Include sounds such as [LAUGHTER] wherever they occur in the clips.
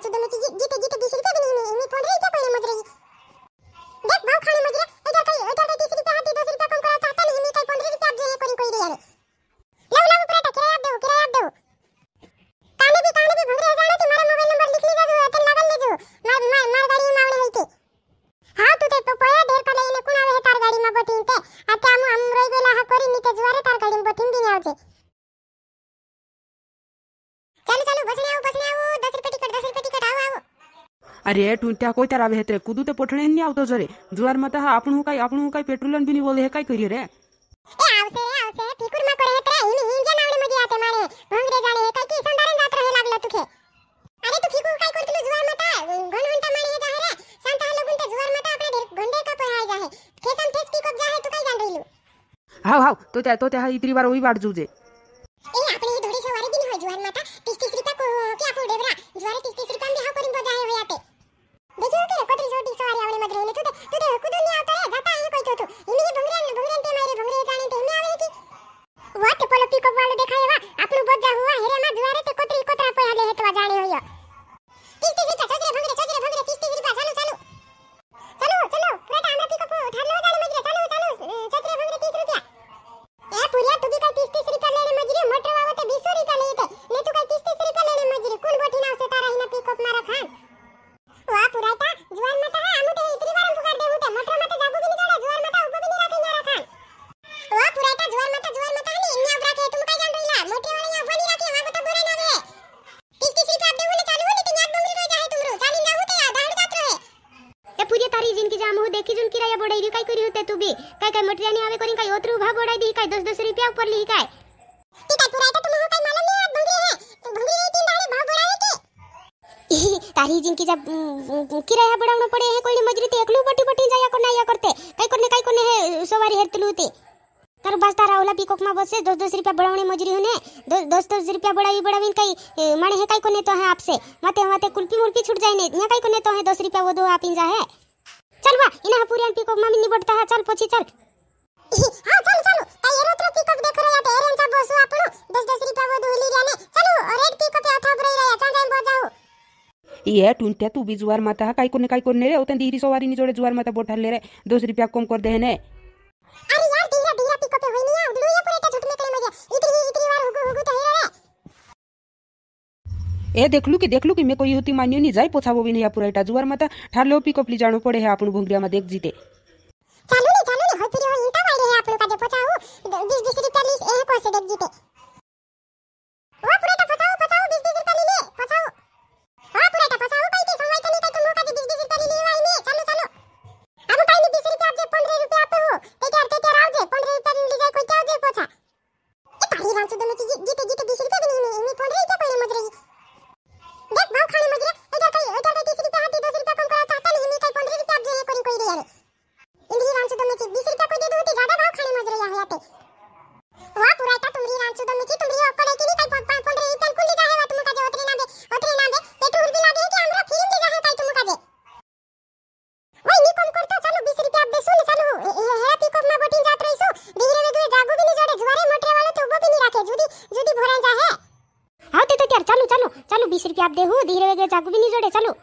ちょっと待って、ギタギタビシリパブに、に、ぽんだいたこ अरे टुंट्या कोय त्याला भेत्रे कुदू ते पोठळ्यांनी आवतो जरे जुवार मत हा आपण हु काय आपण हु काय पेट्रोलन बिनी बोले हे काय करी रे ए आवसे रे आवसे ठिकूर मा करे हेत्रे इनी इंजन आवडे मजी आते मारे भंगरे जाणे हे काय की संधारण जात रहे लागला तुखे अरे तू ठिकूर काय करतलो जुवार मत घन घंटा माने जा रे शांत हलो गुंते जुवार मत आपले घंटे का पहाय जा हे खेतम ठेस की कब जा हे तू काय जान रहिलू हाव हाव तो त्या तो त्या इतरी बार उई वाट जुजे आई जिन की जामहु देखी जुन किराया बडई री काय करी होते तू भी काय काय मटेरियल आवे करी काय ओतरु भा बडई दी काय 10 10 रुपया ऊपर ली काय ती काय पुराय तो तुम्हा काय मालूम नहीं आज भंगी है तू भंगी है तीन दाड़े भा बोडाई की [LAUGHS] तारी जिन की जा किराया बोडावनो पड़े है कोई मजरी ते एकलू बटी बटी जाया करना या करते काय करने काय करने है सवारी हेतलू ते તારો બસ તારા पीकॉक પીકોક बसे 10 10 रुपया રૂપિયા બળાવણી होने 10 10 દસ દસ રૂપિયા બળાવી બળાવીને કઈ માણે હે કઈ કોને તો હે मते માતે માતે કુલ્પી મુલ્પી છૂટ જાય ને ત્યાં કઈ કોને તો હે દસ રૂપિયા વધુ આપીને જા હે चल वा इना पुरियन पीकॉक मम्मी निबड़ता है चल पोछी चल हां चल चलो ताई एरोत्र पीकॉक देखो रे याते तो एरन सा बसु आपनो 10 10 रुपया वो दूली रे चलो रेड पीकॉक पे अथा भरई रे चां जाई बो जाओ ये टुंटे तू भी जुआर माता है काई कोने काई कोने रे ओते दीरी सवारी नी जोड़े जुआर माता बोठा ले रे 2 रुपया कम कर देने अरे ए देख लू कि देख लू कि मैं कोई होती मान्यो नहीं जाए पोछा बोबी नहीं पूरा इटा जुआर माता ठार लो पिकअप ली जानो पड़े है अपन घुंगरिया में देख जीते आप देहू धीरे वगैरह चाकू भी नहीं जोड़े चलो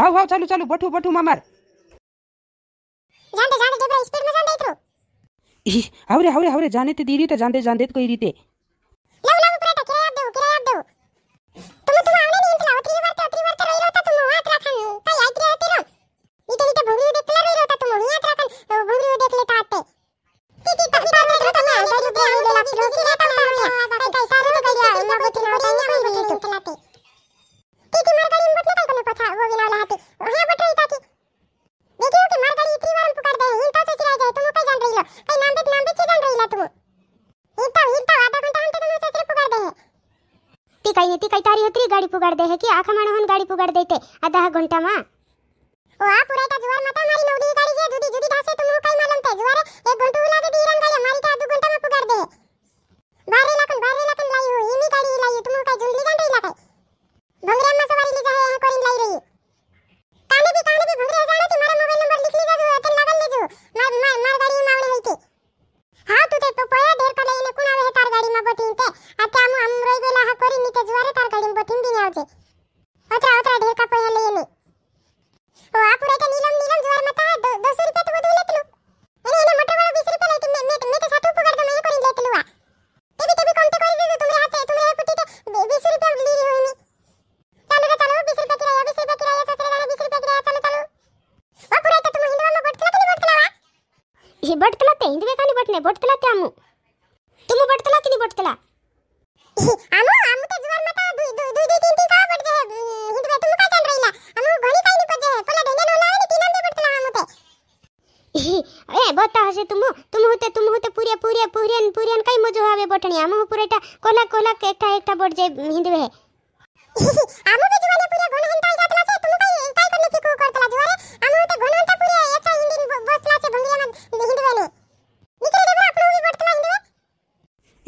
हाउ हाउ चालू चालू बठू बठू मामार જાંદે જાંદે ડેબરા સ્પીડ માં જાંદે ઇતરો આવરે આવરે આવરે જાને તે દીરી તે જાંદે જાંદે કોઈ રીતે ಕೈನಿತಿ ಕೈತಾರಿ ಹತ್ರಿ ಗಾಡಿ ಪುಗಾಡ್ದೆ ಹಾಕಿ ಆಖ ಮಾಡ ಹೊನ್ ಗಾಡಿ ಪುಗಾಡ್ದೈತೆ ಅದ ಗುಂಟಮ್ಮ ಓ ಆ ಪುರೇಟ ಜುವರ್ ಮತ ಮಾರಿ ನೋಡಿ ಗಾಡಿಗೆ ಜುಡಿ ಜುಡಿ ದಾಸೆ ತುಮು ಕೈ ಮಾಲಂತೆ ಜುವರ್ ಏ ಗುಂಟು ಉಲಾದ ते ಬಡ್ತಲತ್ತೆ ಇಂದುವೆ बटने ಬಟ್ನೆ ते आमु तुम बटतला कि नहीं बटतला आमु आमु तो जुवार माता दू दू दू तीन तीन का बट गए इंदवे तुम का चल रही ना आमु घणी काई नहीं पजे कोला डेने नो लावे तीन दे बटतला आमु ते ए बता हसे तुम तुम होते तुम होते पूरिया पूरिया पूरे पूरे काई मजो आवे बटणी आमु पूरेटा कोला कोला एकटा एकटा बट जे हिंद में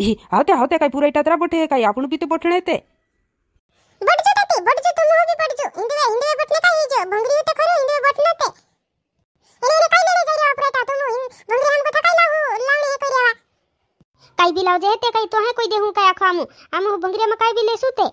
ही आवते आवते काय पुरायटा तरा बठे काय आपण भी तो बठणे ते बडजो ताती बडजो तुम हो बी जो इंदवे इंदवे बठने काय जो भंगरी ते खरो इंदवे बठने ते अरे अरे काय लेले जाय ऑपरेटा तुम भंगरी हम कथा काय लावू लावणे हे करयावा काय बी जे ते काय तो है कोई देहु काय आखो आमू आमू भंगरी में काय भी लेसू ते